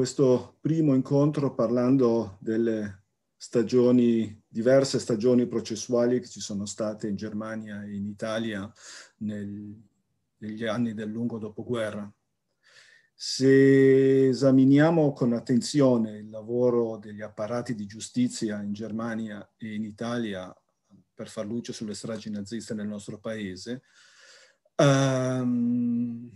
questo primo incontro parlando delle stagioni, diverse stagioni processuali che ci sono state in Germania e in Italia nel, negli anni del lungo dopoguerra. Se esaminiamo con attenzione il lavoro degli apparati di giustizia in Germania e in Italia per far luce sulle stragi naziste nel nostro paese, um,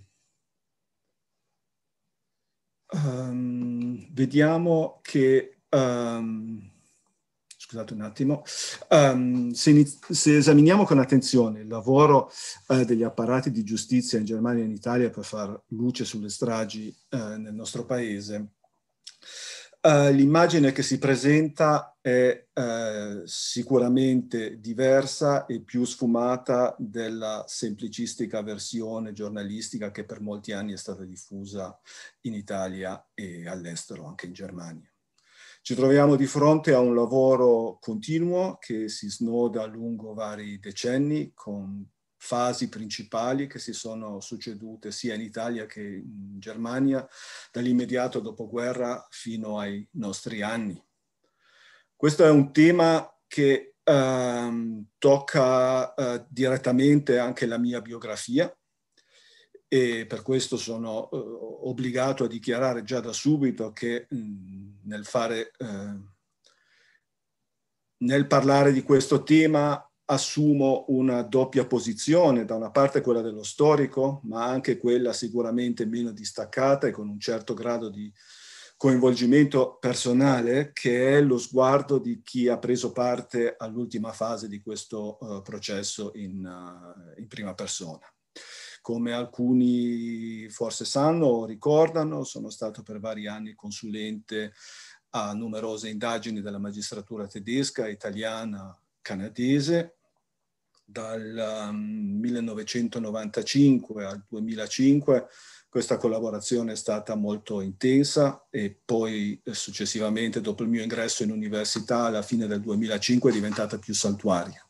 um, vediamo che, um, scusate un attimo, um, se, iniz- se, esaminiamo con attenzione il lavoro uh, degli apparati di giustizia in Germania e in Italia per far luce sulle stragi uh, nel nostro paese, eh, l'immagine che si presenta è uh, sicuramente diversa e più sfumata della semplicistica versione giornalistica che per molti anni è stata diffusa in Italia e all'estero, anche in Germania. Ci troviamo di fronte a un lavoro continuo che si snoda lungo vari decenni con fasi principali che si sono succedute sia in Italia che in Germania dall'immediato dopoguerra fino ai nostri anni. Questo è un tema che ehm, tocca eh, direttamente anche la mia biografia e per questo sono eh, obbligato a dichiarare già da subito che mh, nel fare... Eh, nel parlare di questo tema assumo una doppia posizione, da una parte quella dello storico, ma anche quella sicuramente meno distaccata e con un certo grado di coinvolgimento personale, che è lo sguardo di chi ha preso parte all'ultima fase di questo uh, processo in, uh, in prima persona. Come alcuni forse sanno o ricordano, sono stato per vari anni consulente a numerose indagini della magistratura tedesca, italiana, canadese dal 1995 um, al 2005 questa collaborazione è stata molto intensa e poi eh, successivamente dopo il mio ingresso in università alla fine del 2005 è diventata più saltuaria.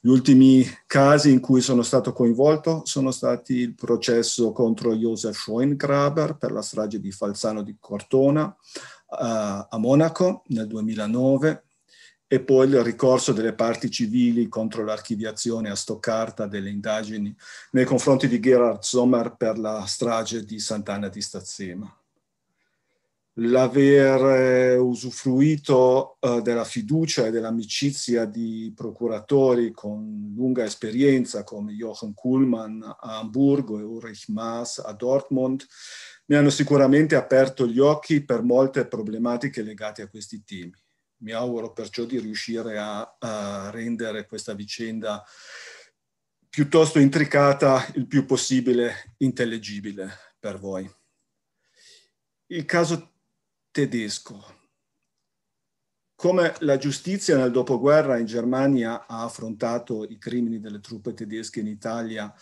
Gli ultimi casi in cui sono stato coinvolto sono stati il processo contro Josef Schoengraber per la strage di Falzano di Cortona uh, a Monaco nel 2009, e poi il ricorso delle parti civili contro l'archiviazione a Stoccarda delle indagini nei confronti di Gerhard Sommer per la strage di Sant'Anna di Stazzema. L'aver eh, usufruito eh, della fiducia e dell'amicizia di procuratori con lunga esperienza come Jochen Kuhlmann a Hamburgo e Ulrich Maas a Dortmund mi hanno sicuramente aperto gli occhi per molte problematiche legate a questi temi mi auguro perciò di riuscire a, a rendere questa vicenda piuttosto intricata il più possibile intellegibile per voi. Il caso tedesco. Come la giustizia nel dopoguerra in Germania ha affrontato i crimini delle truppe tedesche in Italia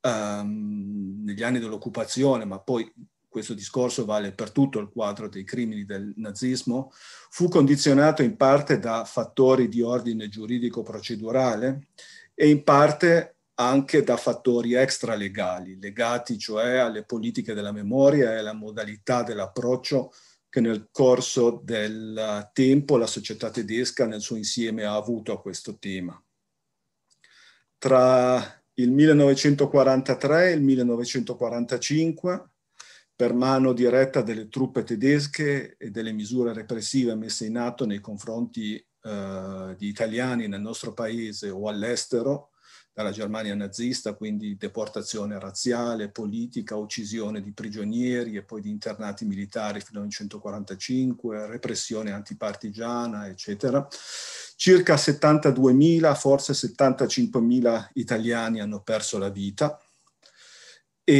ehm, negli anni dell'occupazione, ma poi questo discorso vale per tutto il quadro dei crimini del nazismo, fu condizionato in parte da fattori di ordine giuridico-procedurale e in parte anche da fattori extralegali, legati cioè alle politiche della memoria e alla modalità dell'approccio che nel corso del tempo la società tedesca nel suo insieme ha avuto a questo tema. Tra il 1943 e il 1945 per mano diretta delle truppe tedesche e delle misure repressive messe in atto nei confronti eh, di italiani nel nostro paese o all'estero, dalla Germania nazista, quindi deportazione razziale, politica, uccisione di prigionieri e poi di internati militari fino al 1945, repressione antipartigiana, eccetera. Circa 72.000, forse 75.000 italiani hanno perso la vita. E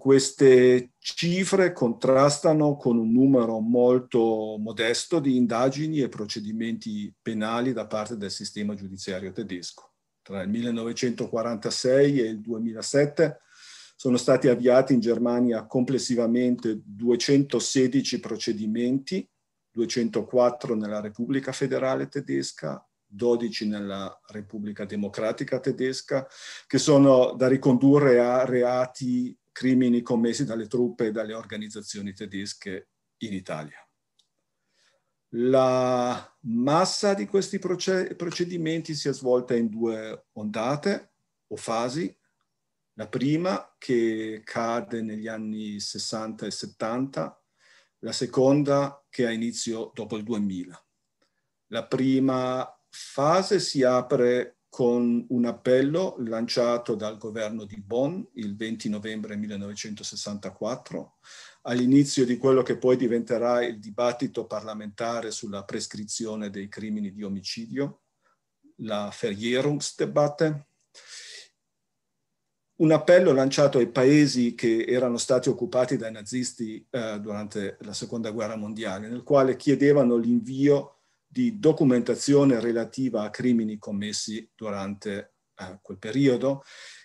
queste cifre contrastano con un numero molto modesto di indagini e procedimenti penali da parte del sistema giudiziario tedesco. Tra il 1946 e il 2007 sono stati avviati in Germania complessivamente 216 procedimenti, 204 nella Repubblica Federale Tedesca 12 nella Repubblica Democratica Tedesca, che sono da ricondurre a reati crimini commessi dalle truppe e dalle organizzazioni tedesche in Italia. La massa di questi procedimenti si è svolta in due ondate o fasi. La prima che cade negli anni 60 e 70, la seconda che ha inizio dopo il 2000. La prima fase si apre con un appello lanciato dal governo di Bonn il 20 novembre 1964, all'inizio di quello che poi diventerà il dibattito parlamentare sulla prescrizione dei crimini di omicidio, la Verjährungsdebatte, un appello lanciato ai paesi che erano stati occupati dai nazisti eh, durante la Seconda Guerra Mondiale, nel quale chiedevano l'invio di documentazione relativa a crimini commessi durante eh, quel periodo,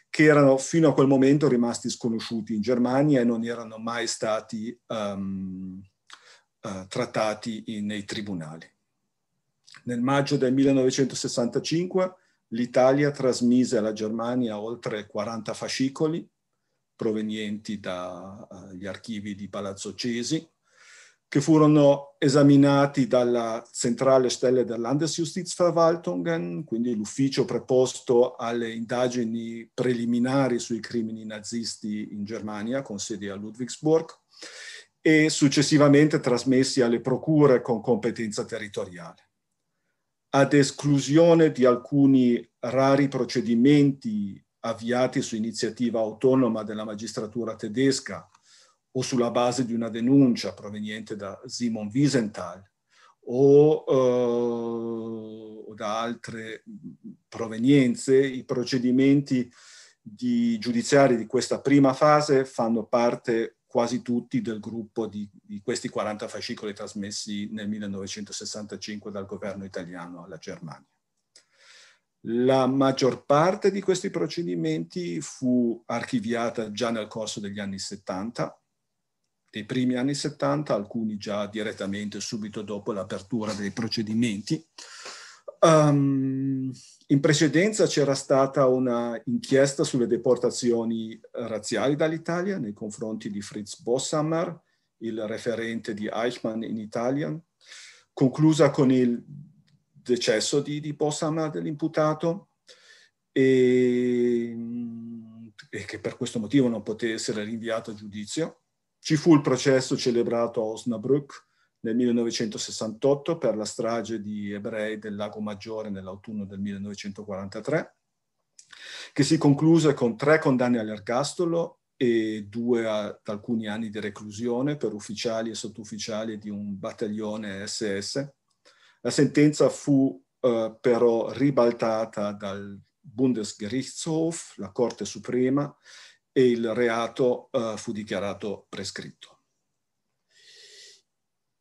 che erano fino a quel momento rimasti sconosciuti in Germania e non erano mai stati um, uh, trattati in, nei tribunali. Nel maggio del 1965 l'Italia trasmise alla Germania oltre 40 fascicoli provenienti dagli archivi di Palazzo Cesi, che furono esaminati dalla centrale stelle dell'Andesjustizverwaltungen, quindi l'ufficio preposto alle indagini preliminari sui crimini nazisti in Germania, con sede a Ludwigsburg, e successivamente trasmessi alle procure con competenza territoriale. Ad esclusione di alcuni rari procedimenti avviati su iniziativa autonoma della magistratura tedesca, o sulla base di una denuncia proveniente da Simon Wiesenthal o, eh, o da altre provenienze, i procedimenti di giudiziari di questa prima fase fanno parte quasi tutti del gruppo di, di, questi 40 fascicoli trasmessi nel 1965 dal governo italiano alla Germania. La maggior parte di questi procedimenti fu archiviata già nel corso degli anni 70 dei primi anni 70, alcuni già direttamente subito dopo l'apertura dei procedimenti. Um, in precedenza c'era stata una inchiesta sulle deportazioni razziali dall'Italia nei confronti di Fritz Bossammer, il referente di Eichmann in Italia, conclusa con il decesso di, di Bossamer dell'imputato e, e che per questo motivo non poté essere rinviato a giudizio. Ci fu il processo celebrato a Osnabrück nel 1968 per la strage di ebrei del Lago Maggiore nell'autunno del 1943, che si concluse con tre condanni all'ergastolo e due ad alcuni anni di reclusione per ufficiali e sottufficiali di un battaglione SS. La sentenza fu eh, però ribaltata dal Bundesgerichtshof, la Corte Suprema, e il reato eh, fu dichiarato prescritto.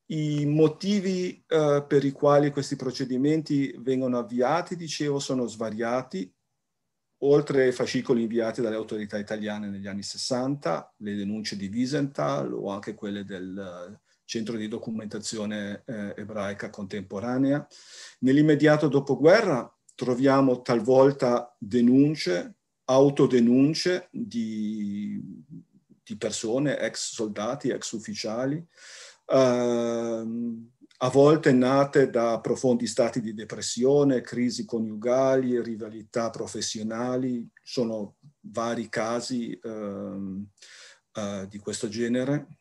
I motivi eh, per i quali questi procedimenti vengono avviati, dicevo, sono svariati, oltre ai fascicoli inviati dalle autorità italiane negli anni 60, le denunce di Wiesenthal o anche quelle del eh, Centro di Documentazione eh, Ebraica Contemporanea. Nell'immediato dopoguerra troviamo talvolta denunce autodenunce di, di persone, ex soldati, ex ufficiali, ehm, a volte nate da profondi stati di depressione, crisi coniugali, rivalità professionali, sono vari casi ehm, eh, di questo genere.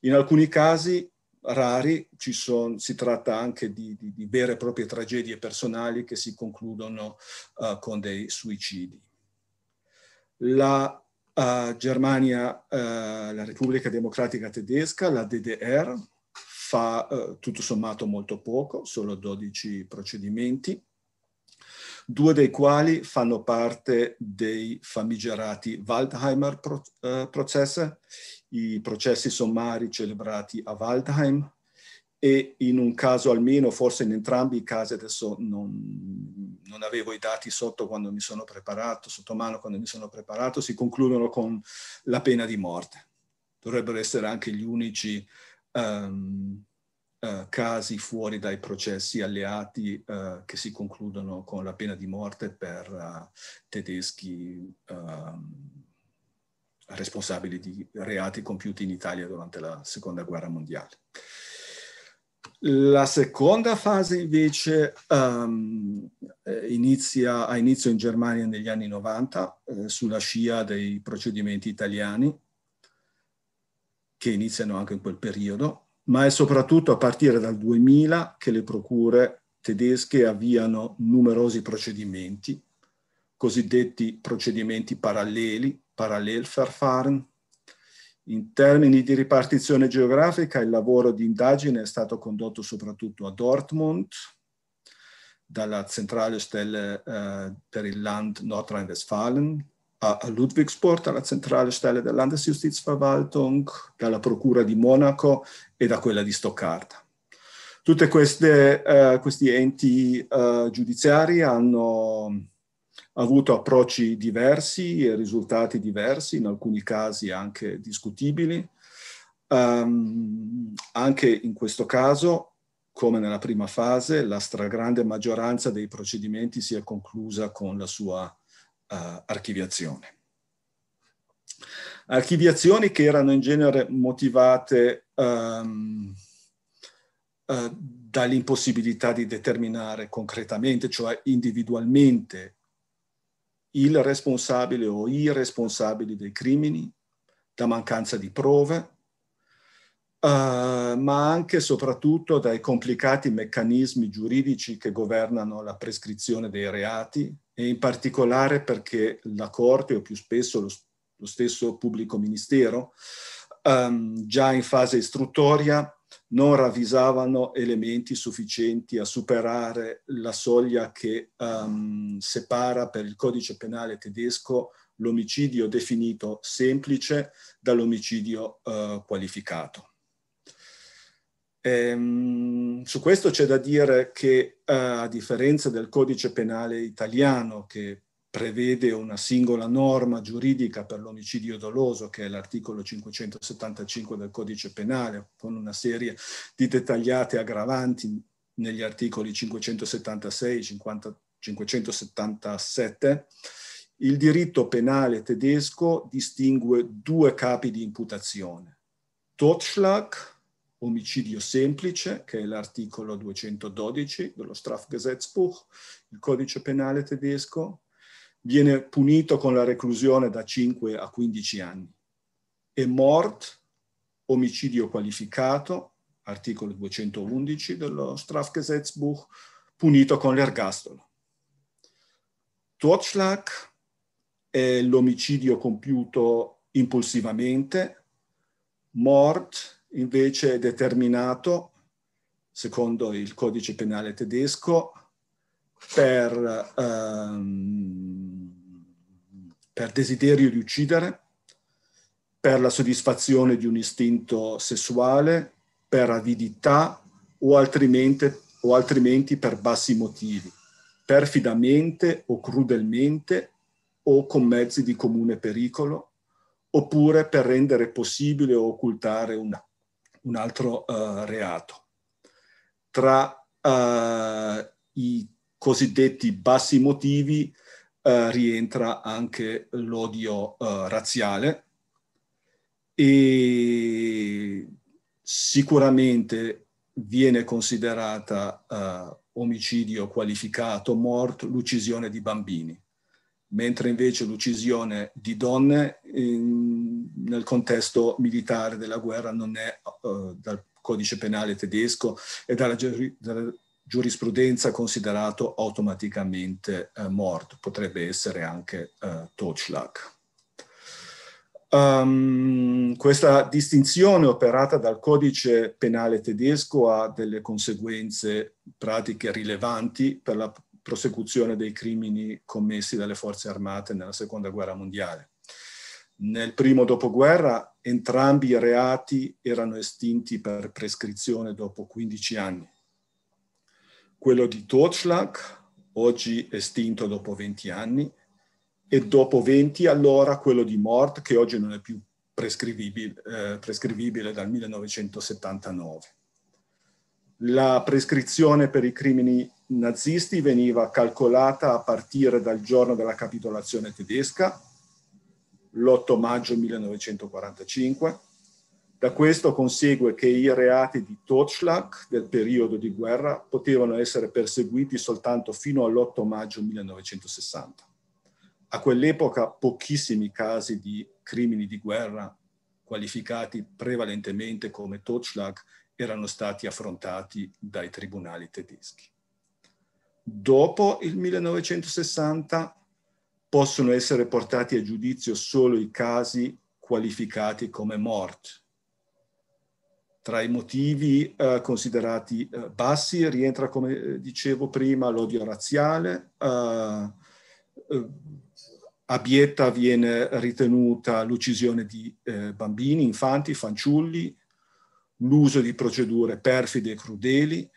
In alcuni casi rari son, si tratta anche di, di, di, vere e proprie tragedie personali che si concludono eh, con dei suicidi la uh, Germania, uh, la Repubblica Democratica Tedesca, la DDR, fa uh, tutto sommato molto poco, solo 12 procedimenti, due dei quali fanno parte dei famigerati Waldheimer pro, processi, i processi sommari celebrati a Waldheim e in un caso almeno, forse in entrambi i casi, adesso non, non, avevo i dati sotto quando mi sono preparato, sotto mano quando mi sono preparato, si concludono con la pena di morte. Dovrebbero essere anche gli unici um, uh, casi fuori dai processi alleati uh, che si concludono con la pena di morte per uh, tedeschi ehm, responsabili di reati compiuti in Italia durante la Seconda Guerra Mondiale. La seconda fase invece um, inizia, ha inizio in Germania negli anni 90 eh, sulla scia dei procedimenti italiani che iniziano anche in quel periodo, ma è soprattutto a partire dal 2000 che le procure tedesche avviano numerosi procedimenti, cosiddetti procedimenti paralleli, parallel verfahren, in termini di ripartizione geografica, il lavoro di indagine è stato condotto soprattutto a Dortmund, dalla Centrale Stelle eh, per il Land Nordrhein-Westfalen, a, a Ludwigsport, alla Centrale Stelle der Landesjustizverwaltung, dalla Procura di Monaco e da quella di Stoccarda. Tutti eh, questi enti eh, giudiziari hanno avuto approcci diversi e risultati diversi, in alcuni casi anche discutibili. Um, anche in questo caso, come nella prima fase, la stragrande maggioranza dei procedimenti si è conclusa con la sua uh, archiviazione. Archiviazioni che erano in genere motivate um, uh, dall'impossibilità di determinare concretamente, cioè individualmente, il responsabile o i responsabili dei crimini, da mancanza di prove, Uh, ma anche e soprattutto dai complicati meccanismi giuridici che governano la prescrizione dei reati e in particolare perché la Corte o più spesso lo, lo stesso pubblico ministero um, già in fase istruttoria non ravvisavano elementi sufficienti a superare la soglia che um, separa per il codice penale tedesco l'omicidio definito semplice dall'omicidio uh, qualificato. Ehm, su questo c'è da dire che, uh, a differenza del codice penale italiano, che prevede una singola norma giuridica per l'omicidio doloso, che è l'articolo 575 del codice penale, con una serie di dettagliate aggravanti negli articoli 576 e 577. Il diritto penale tedesco distingue due capi di imputazione. Totschlag, omicidio semplice, che è l'articolo 212 dello Strafgesetzbuch, il codice penale tedesco, viene punito con la reclusione da 5 a 15 anni. E mort, omicidio qualificato, articolo 211 dello Strafgesetzbuch, punito con l'ergastolo. Totschlag è l'omicidio compiuto impulsivamente, mort invece è determinato, secondo il codice penale tedesco, per, ehm, per desiderio di uccidere, per la soddisfazione di un istinto sessuale, per avidità o altrimenti, o altrimenti per bassi motivi, perfidamente o crudelmente o con mezzi di comune pericolo, oppure per rendere possibile o occultare una, un altro uh, reato. Tra uh, i cosiddetti bassi motivi eh, rientra anche l'odio eh, razziale e sicuramente viene considerata eh, omicidio qualificato, morto, l'uccisione di bambini, mentre invece l'uccisione di donne in, nel contesto militare della guerra non è eh, dal codice penale tedesco e dalla, dalla giurisprudenza considerato automaticamente eh, morto, potrebbe essere anche eh, Totschlag. Um, ehm, questa distinzione operata dal codice penale tedesco ha delle conseguenze pratiche rilevanti per la prosecuzione dei crimini commessi dalle forze armate nella seconda guerra mondiale. Nel primo dopoguerra entrambi i reati erano estinti per prescrizione dopo 15 anni quello di Totschlag, oggi estinto dopo 20 anni, e dopo 20 allora quello di Mort, che oggi non è più prescrivibile, eh, prescrivibile dal 1979. La prescrizione per i crimini nazisti veniva calcolata a partire dal giorno della capitolazione tedesca, l'8 maggio 1945, da questo consegue che i reati di Totschlag del periodo di guerra potevano essere perseguiti soltanto fino all'8 maggio 1960. A quell'epoca pochissimi casi di crimini di guerra qualificati prevalentemente come Totschlag erano stati affrontati dai tribunali tedeschi. Dopo il 1960 possono essere portati a giudizio solo i casi qualificati come mort, tra i motivi eh, considerati eh, bassi rientra, come eh, dicevo prima, l'odio razziale. Eh, eh, a Bietta viene ritenuta l'uccisione di bambini, infanti, fanciulli, l'uso di procedure perfide e crudeli,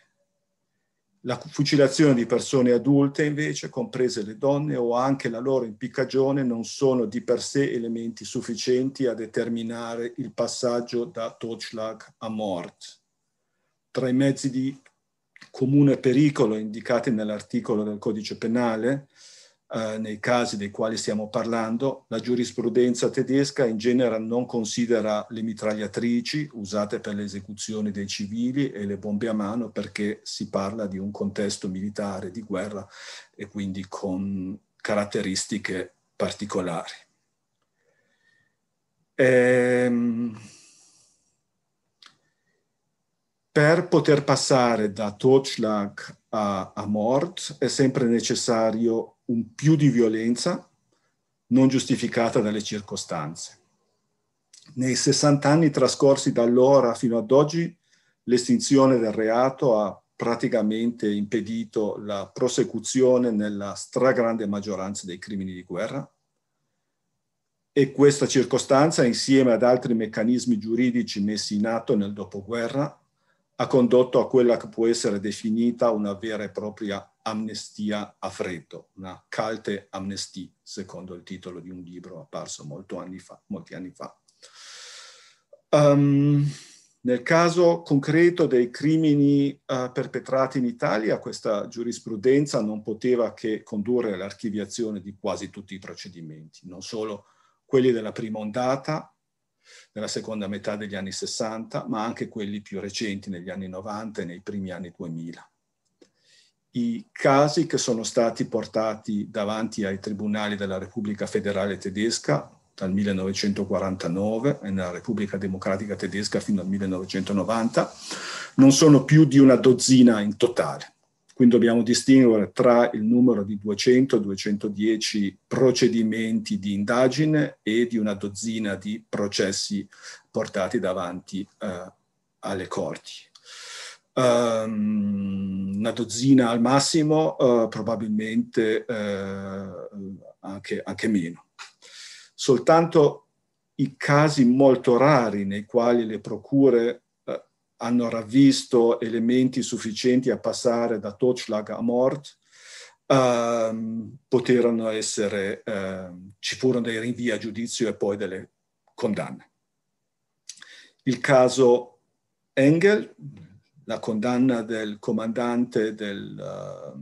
la fucilazione di persone adulte, invece, comprese le donne o anche la loro impiccagione, non sono di per sé elementi sufficienti a determinare il passaggio da Totschlag a Mort. Tra i mezzi di comune pericolo indicati nell'articolo del codice penale, eh, nei casi dei quali stiamo parlando, la giurisprudenza tedesca in genere non considera le mitragliatrici usate per le esecuzioni dei civili e le bombe a mano perché si parla di un contesto militare di guerra e quindi con caratteristiche particolari. Ehm, per poter passare da Totschlag a, a Mort è sempre necessario un più di violenza non giustificata dalle circostanze. Nei 60 anni trascorsi da allora fino ad oggi, l'estinzione del reato ha praticamente impedito la prosecuzione nella stragrande maggioranza dei crimini di guerra e questa circostanza, insieme ad altri meccanismi giuridici messi in atto nel dopoguerra, ha condotto a quella che può essere definita una vera e propria amnestia a freddo, una calte amnestie, secondo il titolo di un libro apparso anni fa, molti anni fa. Um, nel caso concreto dei crimini uh, perpetrati in Italia, questa giurisprudenza non poteva che condurre all'archiviazione di quasi tutti i procedimenti, non solo quelli della prima ondata, nella seconda metà degli anni 60, ma anche quelli più recenti negli anni 90 e nei primi anni 2000 i casi che sono stati portati davanti ai tribunali della Repubblica federale tedesca dal 1949 e nella Repubblica Democratica Tedesca fino al 1990, non sono più di una dozzina in totale. Quindi dobbiamo distinguere tra il numero di 200-210 procedimenti di indagine e di una dozzina di processi portati davanti eh, alle corti um, una dozzina al massimo, uh, probabilmente uh, anche, anche meno. Soltanto i casi molto rari nei quali le procure eh, hanno ravvisto elementi sufficienti a passare da Totschlag a Mort, eh, poterono essere, eh, ci furono dei rinvii a giudizio e poi delle condanne. Il caso Engel, la condanna del comandante del, uh,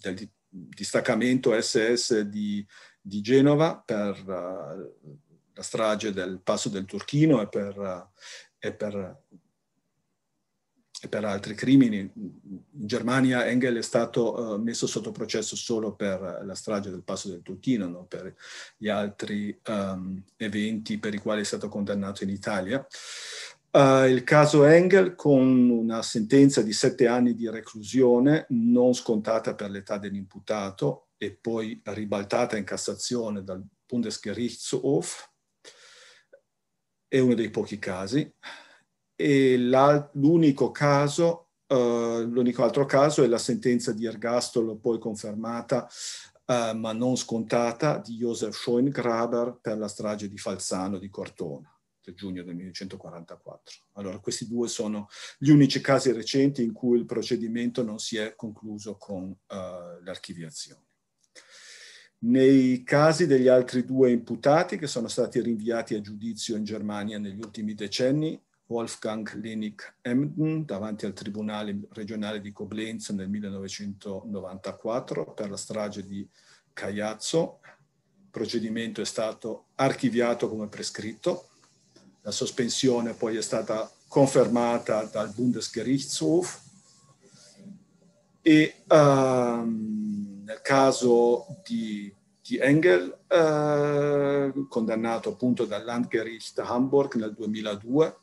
del distaccamento SS di, di Genova per uh, la strage del Passo del Turchino e per, uh, e per, e per altri crimini. In Germania Engel è stato eh, messo sotto processo solo per la strage del Passo del Turchino, non per gli altri um, eventi per i quali è stato condannato in Italia. Uh, il caso Engel con una sentenza di sette anni di reclusione non scontata per l'età dell'imputato e poi ribaltata in Cassazione dal Bundesgerichtshof, è uno dei pochi casi. E l'unico caso, uh, l'unico altro caso è la sentenza di ergastolo poi confermata uh, ma non scontata di Josef Schoengraber per la strage di Falzano di Cortona giugno del 1944. Allora, questi due sono gli unici casi recenti in cui il procedimento non si è concluso con uh, eh, l'archiviazione. Nei casi degli altri due imputati che sono stati rinviati a giudizio in Germania negli ultimi decenni, Wolfgang Lenig Emden davanti al Tribunale regionale di Koblenz nel 1994 per la strage di Caiazzo. Il procedimento è stato archiviato come prescritto la sospensione poi è stata confermata dal Bundesgerichtshof e um, nel caso di, di Engel, eh, condannato appunto dal Landgericht Hamburg nel 2002,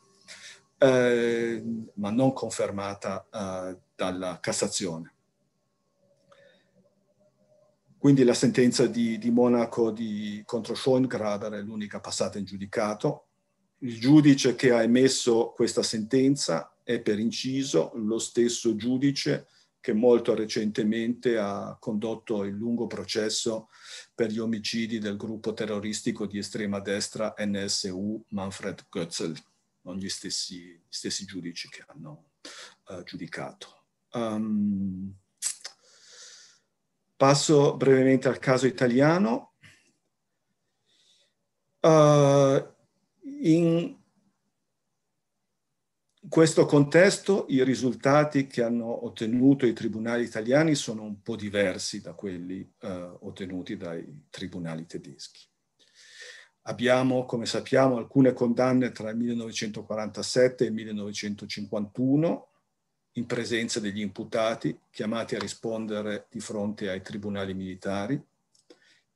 eh, ma non confermata eh, dalla Cassazione. Quindi la sentenza di, di Monaco di, contro Schoengraber è l'unica passata in giudicato il giudice che ha emesso questa sentenza è per inciso lo stesso giudice che molto recentemente ha condotto il lungo processo per gli omicidi del gruppo terroristico di estrema destra NSU Manfred Goetzel, non gli stessi, gli stessi giudici che hanno uh, giudicato. Um, passo brevemente al caso italiano. Uh, in questo contesto i risultati che hanno ottenuto i tribunali italiani sono un po' diversi da quelli eh, ottenuti dai tribunali tedeschi. Abbiamo, come sappiamo, alcune condanne tra il 1947 e il 1951 in presenza degli imputati chiamati a rispondere di fronte ai tribunali militari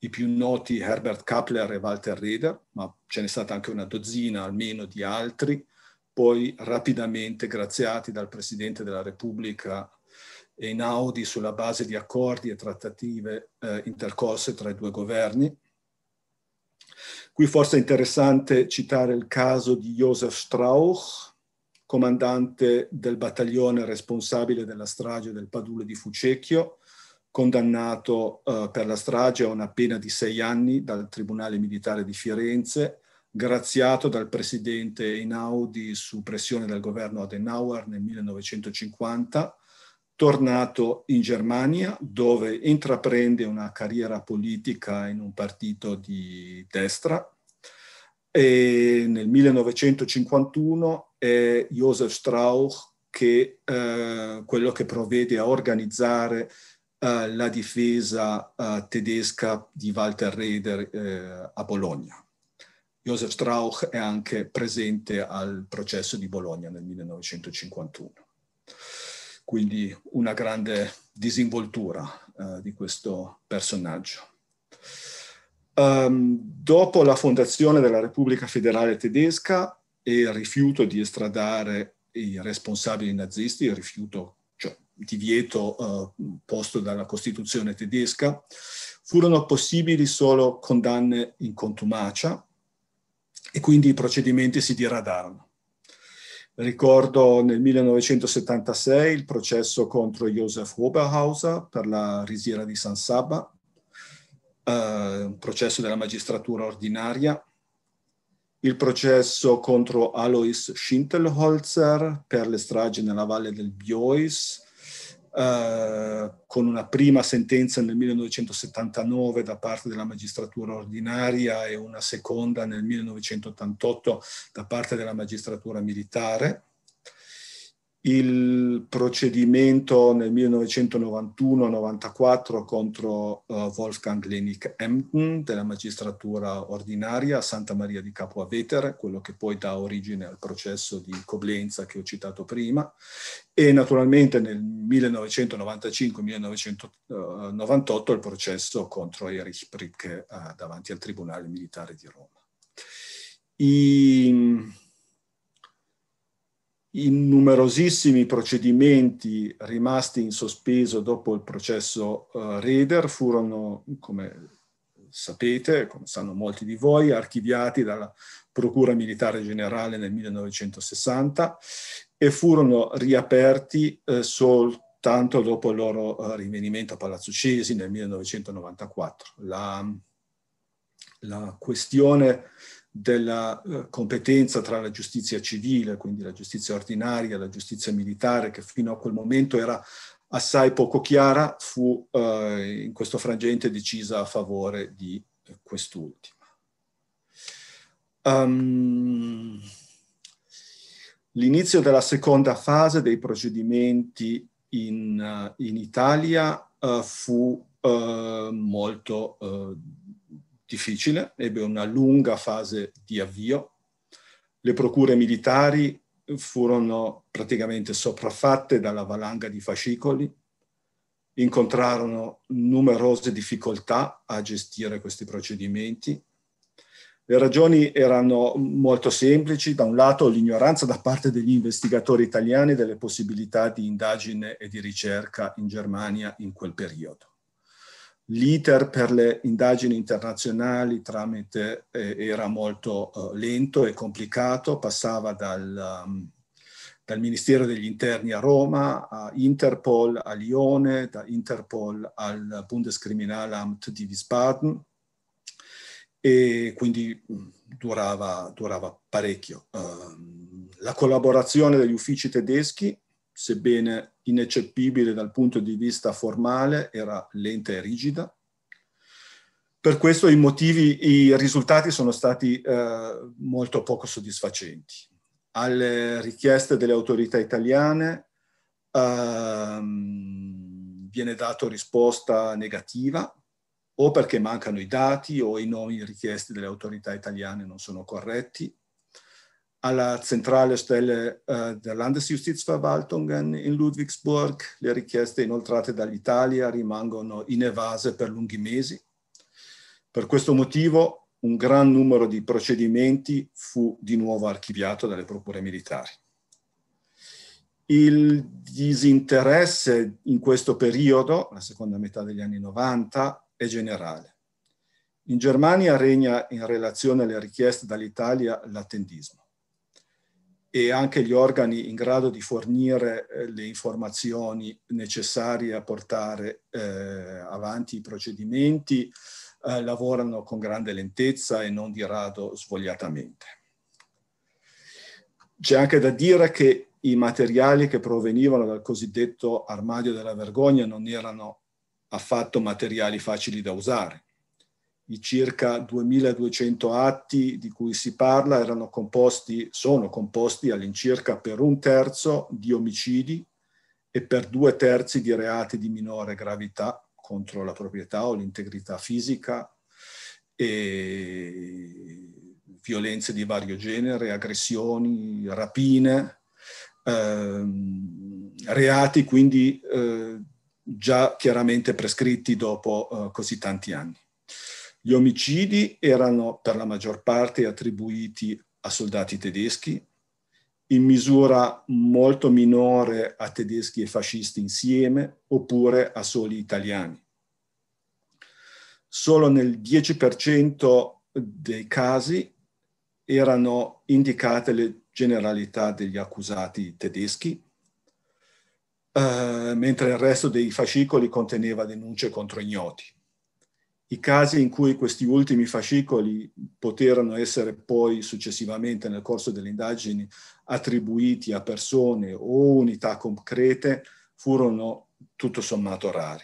i più noti Herbert Kapler e Walter Rieder, ma ce n'è stata anche una dozzina almeno di altri, poi rapidamente graziati dal Presidente della Repubblica Einaudi sulla base di accordi e trattative eh, intercorse tra i due governi. Qui forse è interessante citare il caso di Josef Strauch, comandante del battaglione responsabile della strage del Padule di Fucecchio, condannato eh, per la strage a una pena di sei anni dal Tribunale Militare di Firenze, graziato dal presidente Einaudi su pressione del governo Adenauer nel 1950, tornato in Germania dove intraprende una carriera politica in un partito di destra e nel 1951 è Josef Strauch che eh, quello che provvede a organizzare eh, la difesa eh, tedesca di Walter Reder eh, a Bologna. Josef Strauch è anche presente al processo di Bologna nel 1951. Quindi una grande disinvoltura uh, di questo personaggio. Um, dopo la fondazione della Repubblica Federale Tedesca e il rifiuto di estradare i responsabili nazisti, il rifiuto divieto eh, posto dalla Costituzione tedesca, furono possibili solo condanne in contumacia e quindi i procedimenti si diradarono. Ricordo nel 1976 il processo contro Josef Oberhauser per la risiera di San Saba, eh, un processo della magistratura ordinaria, il processo contro Alois Schintelholzer per le stragi nella valle del Biois, eh, con una prima sentenza nel 1979 da parte della magistratura ordinaria e una seconda nel 1988 da parte della magistratura militare il procedimento nel 1991-94 contro uh, Wolfgang Lenik Emden della magistratura ordinaria a Santa Maria di Capua Avetere, quello che poi dà origine al processo di Coblenza che ho citato prima, e naturalmente nel 1995-1998 il processo contro Erich Prick uh, eh, davanti al Tribunale Militare di Roma. I, in numerosissimi procedimenti rimasti in sospeso dopo il processo uh, Reder furono, come sapete, come sanno molti di voi, archiviati dalla Procura Militare Generale nel 1960 e furono riaperti eh, soltanto dopo il loro uh, rinvenimento a Palazzo Cesi nel 1994. La, la questione della eh, competenza tra la giustizia civile, quindi la giustizia ordinaria, la giustizia militare, che fino a quel momento era assai poco chiara, fu eh, in questo frangente decisa a favore di eh, quest'ultima. Um, L'inizio della seconda fase dei procedimenti in, eh, in Italia fu molto difficile, ebbe una lunga fase di avvio. Le procure militari furono praticamente sopraffatte dalla valanga di fascicoli, incontrarono numerose difficoltà a gestire questi procedimenti. Le ragioni erano molto semplici, da un lato l'ignoranza da parte degli investigatori italiani delle possibilità di indagine e di ricerca in Germania in quel periodo l'iter per le indagini internazionali tramite, eh, era molto eh, lento e complicato, passava dal, um, dal, Ministero degli Interni a Roma, a Interpol a Lione, da Interpol al Bundeskriminalamt di Wiesbaden e quindi mm, durava, durava, parecchio. Uh, la collaborazione degli uffici tedeschi, sebbene ineccepibile dal punto di vista formale, era lenta e rigida. Per questo i motivi, i risultati sono stati eh, molto poco soddisfacenti. Alle richieste delle autorità italiane ehm, viene dato risposta negativa, o perché mancano i dati o i nomi richiesti dalle autorità italiane non sono corretti, alla centrale Stelle äh, eh, der Landesjustizverwaltungen in Ludwigsburg. Le richieste inoltrate dall'Italia rimangono inevase per lunghi mesi. Per questo motivo un gran numero di procedimenti fu di nuovo archiviato dalle procure militari. Il disinteresse in questo periodo, la seconda metà degli anni 90, è generale. In Germania regna in relazione alle richieste dall'Italia l'attendismo e anche gli organi in grado di fornire eh, le informazioni necessarie a portare eh, avanti i procedimenti eh, lavorano con grande lentezza e non di rado svogliatamente. C'è anche da dire che i materiali che provenivano dal cosiddetto armadio della vergogna non erano affatto materiali facili da usare i circa 2200 atti di cui si parla erano composti, sono composti all'incirca per un terzo di omicidi e per due terzi di reati di minore gravità contro la proprietà o l'integrità fisica e violenze di vario genere, aggressioni, rapine, ehm, reati quindi eh, già chiaramente prescritti dopo eh, così tanti anni. Gli omicidi erano per la maggior parte attribuiti a soldati tedeschi, in misura molto minore a tedeschi e fascisti insieme oppure a soli italiani. Solo nel 10% dei casi erano indicate le generalità degli accusati tedeschi, eh, mentre il resto dei fascicoli conteneva denunce contro ignoti. I casi in cui questi ultimi fascicoli poterono essere poi successivamente nel corso delle indagini attribuiti a persone o unità concrete furono tutto sommato rari.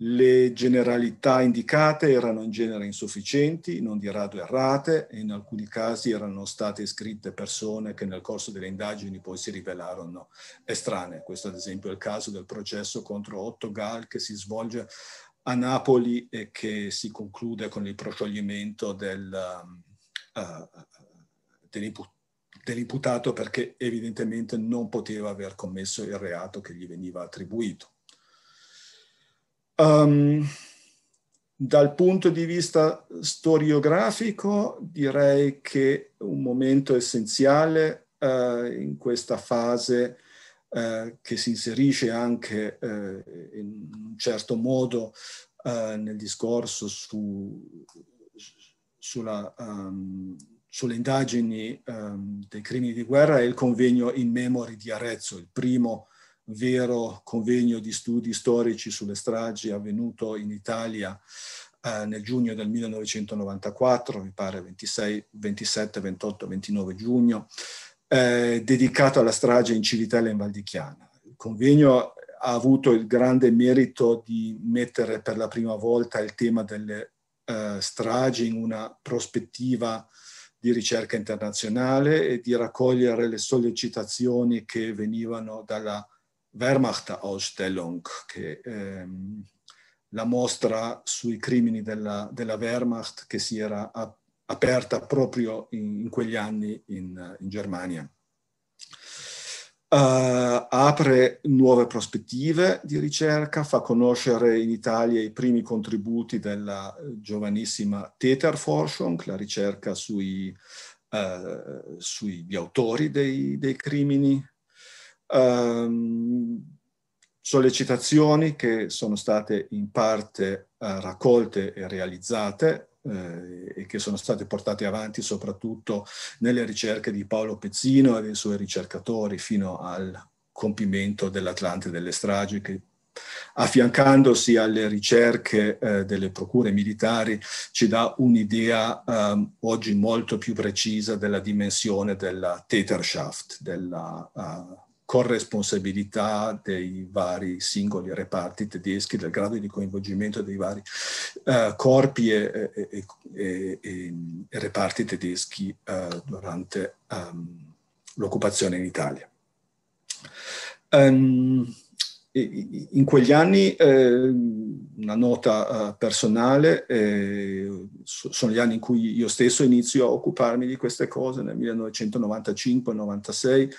Le generalità indicate erano in genere insufficienti, non di rado errate e in alcuni casi erano state iscritte persone che nel corso delle indagini poi si rivelarono estranee. Questo ad esempio è il caso del processo contro Otto Gall che si svolge a Napoli e che si conclude con il proscioglimento del, um, uh, dell'impu- dell'imputato perché evidentemente non poteva aver commesso il reato che gli veniva attribuito. Um, dal punto di vista storiografico direi che un momento essenziale uh, in questa fase eh, che si inserisce anche eh, in un certo modo eh, nel discorso su, sulla, um, sulle indagini um, dei crimini di guerra è il convegno in memory di Arezzo, il primo vero convegno di studi storici sulle stragi avvenuto in Italia eh, nel giugno del 1994, mi pare 26, 27, 28, 29 giugno, eh, dedicato alla strage in Civitella in Valdichiana. Il convegno ha avuto il grande merito di mettere per la prima volta il tema delle eh, stragi in una prospettiva di ricerca internazionale e di raccogliere le sollecitazioni che venivano dalla Wehrmacht Ausstellung, che ehm, la mostra sui crimini della, della Wehrmacht che si era aperta aperta proprio in, in quegli anni in, in Germania. Uh, apre nuove prospettive di ricerca, fa conoscere in Italia i primi contributi della eh, giovanissima Teterforschung, la ricerca sui, uh, eh, sugli autori dei, dei crimini, um, sollecitazioni che sono state in parte uh, raccolte e realizzate eh, e che sono state portate avanti soprattutto nelle ricerche di Paolo Pezzino e dei suoi ricercatori fino al compimento dell'Atlante delle stragi che affiancandosi alle ricerche eh, delle procure militari, ci dà un'idea eh, oggi molto più precisa della dimensione della Täterschaft, della uh, corresponsabilità dei vari singoli reparti tedeschi, del grado di coinvolgimento dei vari uh, corpi e, e, e, e, reparti tedeschi uh, durante um, l'occupazione in Italia. Um, in quegli anni, eh, una nota eh, personale, eh, sono gli anni in cui io stesso inizio a occuparmi di queste cose, nel 1995-96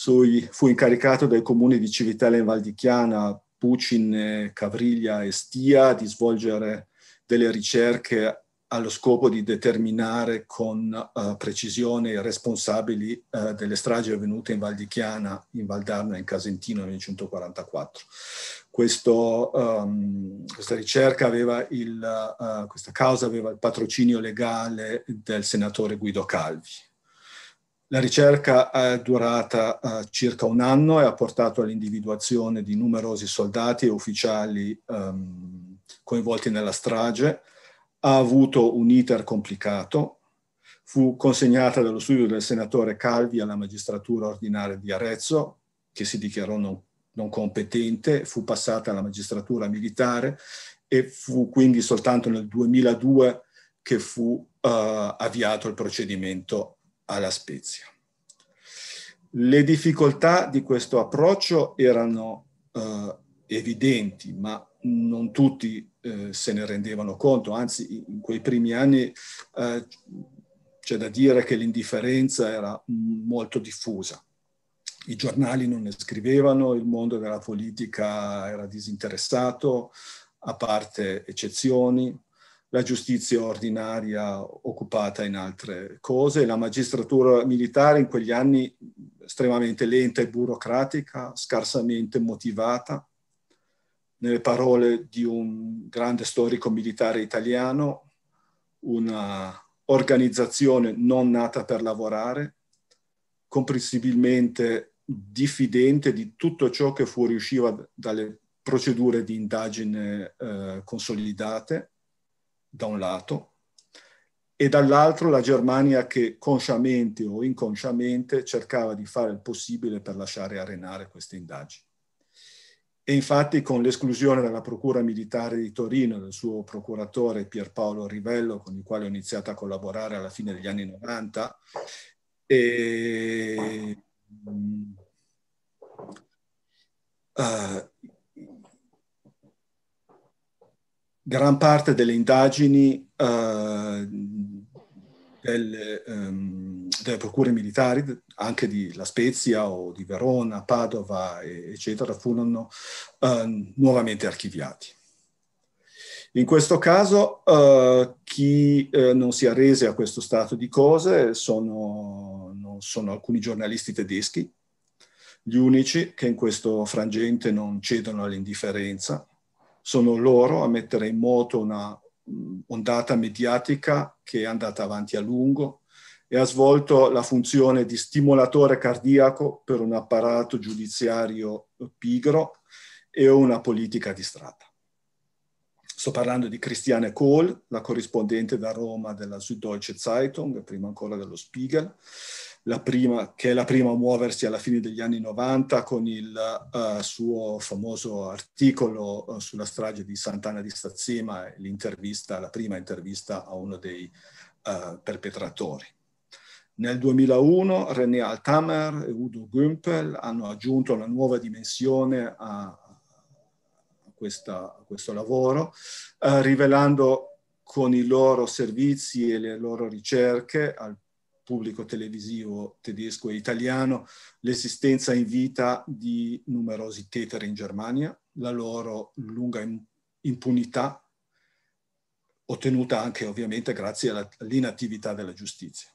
sui, fu incaricato dai comuni di Civitella in Valdichiana, Pucin, Cavriglia e Stia di svolgere delle ricerche allo scopo di determinare con uh, precisione i responsabili uh, delle stragi avvenute in Valdichiana, in Val e in Casentino nel 1944. Questo, um, questa ricerca aveva il, uh, questa causa aveva il patrocinio legale del senatore Guido Calvi la ricerca è durata eh, circa un anno e ha portato all'individuazione di numerosi soldati e ufficiali ehm, coinvolti nella strage. Ha avuto un iter complicato. Fu consegnata dallo studio del senatore Calvi alla magistratura ordinaria di Arezzo, che si dichiarò non, non competente, fu passata alla magistratura militare e fu quindi soltanto nel 2002 che fu eh, avviato il procedimento alla Spezia. Le difficoltà di questo approccio erano eh, evidenti, ma non tutti eh, se ne rendevano conto, anzi in quei primi anni eh, c'è da dire che l'indifferenza era molto diffusa. I giornali non ne scrivevano, il mondo della politica era disinteressato, a parte eccezioni, la giustizia ordinaria occupata in altre cose, la magistratura militare in quegli anni estremamente lenta e burocratica, scarsamente motivata. Nelle parole di un grande storico militare italiano, una organizzazione non nata per lavorare, comprensibilmente diffidente di tutto ciò che fuoriusciva dalle procedure di indagine eh, consolidate, da un lato, e dall'altro la Germania che consciamente o inconsciamente cercava di fare il possibile per lasciare arenare queste indagini. E infatti con l'esclusione della Procura Militare di Torino e del suo procuratore Pierpaolo Rivello, con il quale ho iniziato a collaborare alla fine degli anni 90, e, uh, gran parte delle indagini eh, delle, ehm, delle, procure militari, anche di La Spezia o di Verona, Padova, e, eccetera, furono eh, nuovamente archiviati. In questo caso eh, chi eh, non si arrese a questo stato di cose sono, sono alcuni giornalisti tedeschi, gli unici che in questo frangente non cedono all'indifferenza, sono loro a mettere in moto una mm, ondata mediatica che è andata avanti a lungo e ha svolto la funzione di stimolatore cardiaco per un apparato giudiziario pigro e una politica distratta. Sto parlando di Christiane Kohl, la corrispondente da Roma della Süddeutsche Zeitung, prima ancora dello Spiegel, prima, che è la prima a muoversi alla fine degli anni 90 con il uh, suo famoso articolo uh, sulla strage di Sant'Anna di Stazzema, l'intervista, la prima intervista a uno dei uh, perpetratori. Nel 2001 René Altamer e Udo Gümpel hanno aggiunto una nuova dimensione a, questa, a questo lavoro, rivelando con i loro servizi e le loro ricerche al pubblico televisivo tedesco e italiano l'esistenza in vita di numerosi tetere in Germania, la loro lunga impunità ottenuta anche ovviamente grazie all'inattività della giustizia.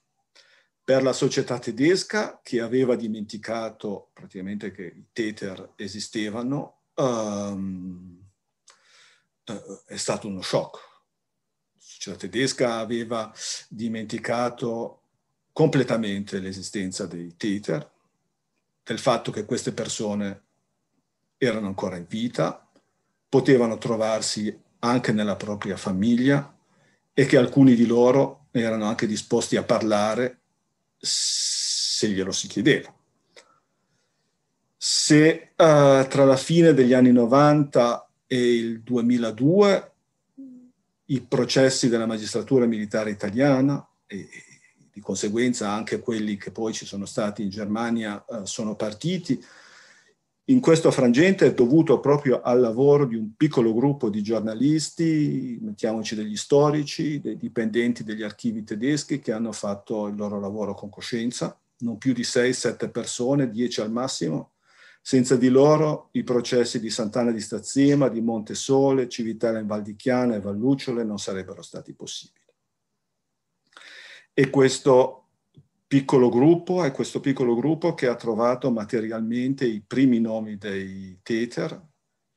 Per la società tedesca, che aveva dimenticato praticamente che i teter esistevano, um, è stato uno shock. La società tedesca aveva dimenticato completamente l'esistenza dei Teter, del fatto che queste persone erano ancora in vita, potevano trovarsi anche nella propria famiglia e che alcuni di loro erano anche disposti a parlare se glielo si chiedeva. Se uh, tra la fine degli anni 90 e il 2002 i processi della magistratura militare italiana e di conseguenza anche quelli che poi ci sono stati in Germania eh, sono partiti. In questo frangente è dovuto proprio al lavoro di un piccolo gruppo di giornalisti, mettiamoci degli storici, dei dipendenti degli archivi tedeschi che hanno fatto il loro lavoro con coscienza, non più di 6-7 persone, 10 al massimo. Senza di loro i processi di Sant'Anna di Stazzema, di Montesole, Civitella in Valdichiana e Vallucciole non sarebbero stati possibili e questo piccolo gruppo è questo piccolo gruppo che ha trovato materialmente i primi nomi dei Teter,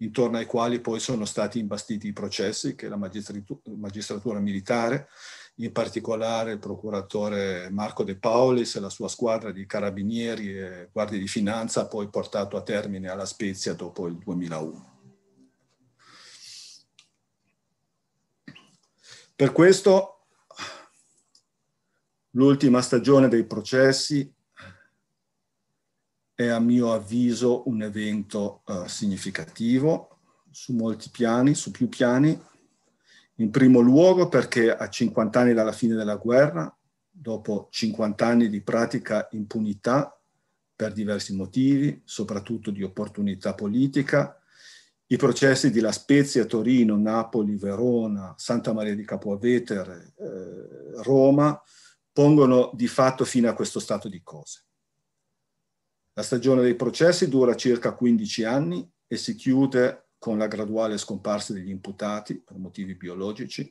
intorno ai quali poi sono stati imbastiti i processi che la magistratura militare, in particolare il procuratore Marco De Paolis e la sua squadra di carabinieri e guardie di finanza ha poi portato a termine alla Spezia dopo il 2001. Per questo L'ultima stagione dei processi è a mio avviso un evento eh, significativo su molti piani, su più piani. In primo luogo perché a 50 anni dalla fine della guerra, dopo 50 anni di pratica impunità per diversi motivi, soprattutto di opportunità politica, i processi di La Spezia, Torino, Napoli, Verona, Santa Maria di Capovetere, eh, Roma, pongono di fatto fine a questo stato di cose. La stagione dei processi dura circa 15 anni e si chiude con la graduale scomparsa degli imputati per motivi biologici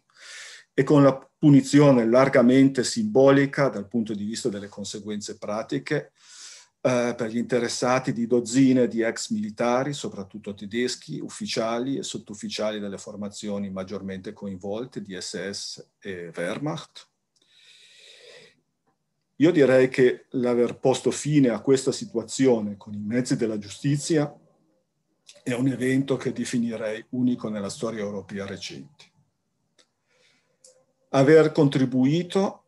e con la punizione largamente simbolica dal punto di vista delle conseguenze pratiche eh, per gli interessati di dozzine di ex militari, soprattutto tedeschi, ufficiali e sottufficiali delle formazioni maggiormente coinvolte di SS e Wehrmacht io direi che l'aver posto fine a questa situazione con i mezzi della giustizia è un evento che definirei unico nella storia europea recente. Aver contribuito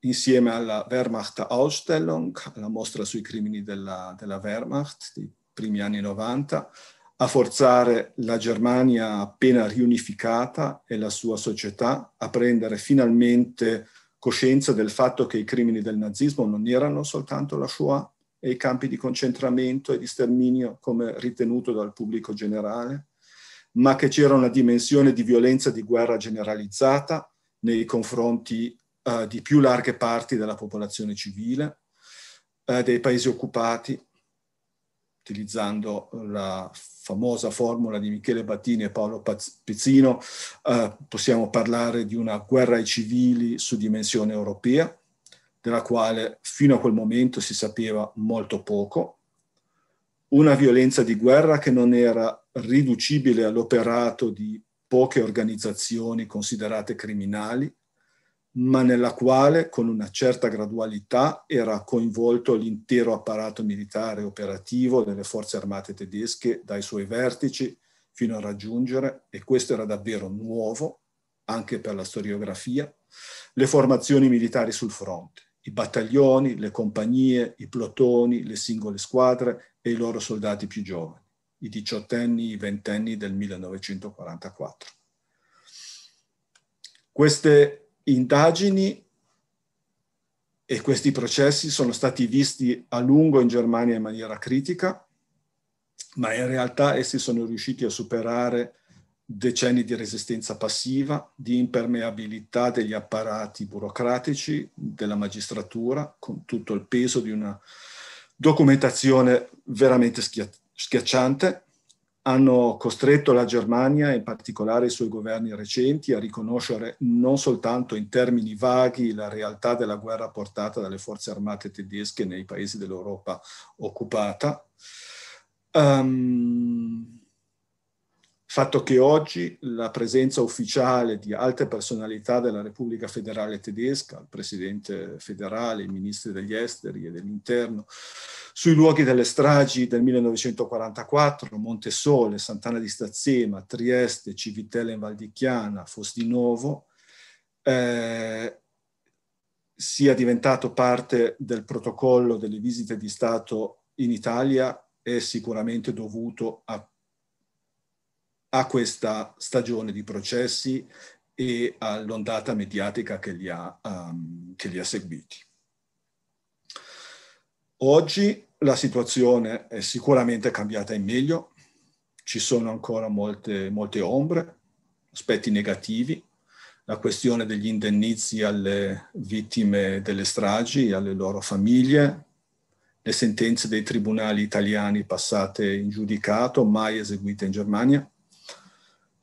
insieme alla Wehrmacht Ausstellung, la mostra sui crimini della, della Wehrmacht dei primi anni 90, a forzare la Germania appena riunificata e la sua società a prendere finalmente coscienza del fatto che i crimini del nazismo non erano soltanto la Shoah e i campi di concentramento e di sterminio come ritenuto dal pubblico generale, ma che c'era una dimensione di violenza di guerra generalizzata nei confronti eh, di più larghe parti della popolazione civile, eh, dei paesi occupati, utilizzando la famosa formula di Michele Battini e Paolo Pizzino, eh, possiamo parlare di una guerra ai civili su dimensione europea, della quale fino a quel momento si sapeva molto poco, una violenza di guerra che non era riducibile all'operato di poche organizzazioni considerate criminali, ma nella quale con una certa gradualità era coinvolto l'intero apparato militare operativo delle forze armate tedesche dai suoi vertici fino a raggiungere, e questo era davvero nuovo anche per la storiografia, le formazioni militari sul fronte, i battaglioni, le compagnie, i plotoni, le singole squadre e i loro soldati più giovani, i diciottenni, i ventenni del 1944. Queste indagini e questi processi sono stati visti a lungo in Germania in maniera critica, ma in realtà essi sono riusciti a superare decenni di resistenza passiva, di impermeabilità degli apparati burocratici, della magistratura, con tutto il peso di una documentazione veramente schia- schiacciante hanno costretto la Germania, in particolare i suoi governi recenti, a riconoscere non soltanto in termini vaghi la realtà della guerra portata dalle forze armate tedesche nei paesi dell'Europa occupata, um, fatto che oggi la presenza ufficiale di alte personalità della Repubblica Federale Tedesca, il Presidente federale, i ministri degli esteri e dell'interno, sui luoghi delle stragi del 1944, Montesole, Sant'Anna di Stazzema, Trieste, Civitella in Valdichiana, Fosdinovo, eh, sia diventato parte del protocollo delle visite di Stato in Italia è sicuramente dovuto a a questa stagione di processi e all'ondata mediatica che li ha, um, che li ha seguiti. Oggi la situazione è sicuramente cambiata in meglio, ci sono ancora molte, molte ombre, aspetti negativi, la questione degli indennizi alle vittime delle stragi, e alle loro famiglie, le sentenze dei tribunali italiani passate in giudicato, mai eseguite in Germania,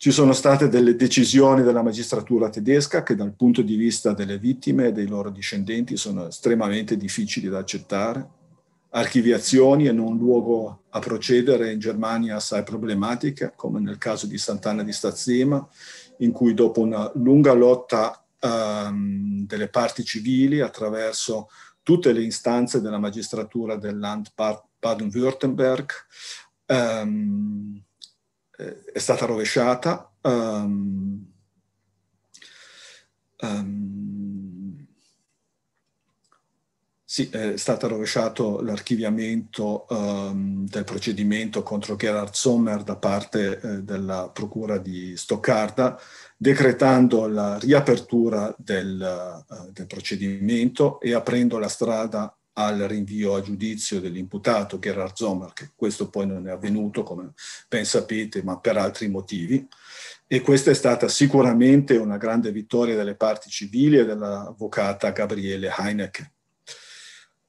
ci sono state delle decisioni della magistratura tedesca che dal punto di vista delle vittime e dei loro discendenti sono estremamente difficili da accettare, archiviazioni e non luogo a procedere in Germania assai problematiche, come nel caso di Sant'Anna di Stazzema, in cui dopo una lunga lotta um, delle parti civili attraverso tutte le istanze della magistratura del Land Baden-Württemberg, um, eh, è stata rovesciata. Um, um, sì, è stato rovesciato l'archiviamento um, del procedimento contro Gerhard Sommer da parte eh, della Procura di Stoccarda, decretando la riapertura del, uh, del procedimento e aprendo la strada al rinvio a giudizio dell'imputato Gerhard Zomer, che questo poi non è avvenuto, come ben sapete, ma per altri motivi. E questa è stata sicuramente una grande vittoria delle parti civili e dell'avvocata Gabriele Heinecke.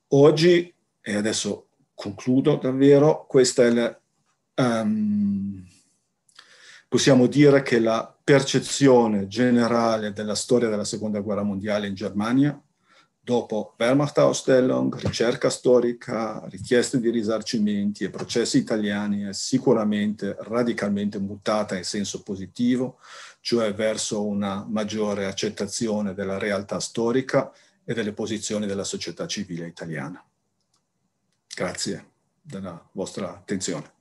Oggi, e adesso concludo davvero, questa è la, um, possiamo dire che la percezione generale della storia della Seconda Guerra Mondiale in Germania Dopo Wehrmacht Ausstellung, ricerca storica, richieste di risarcimenti e processi italiani è sicuramente radicalmente mutata in senso positivo, cioè verso una maggiore accettazione della realtà storica e delle posizioni della società civile italiana. Grazie della vostra attenzione.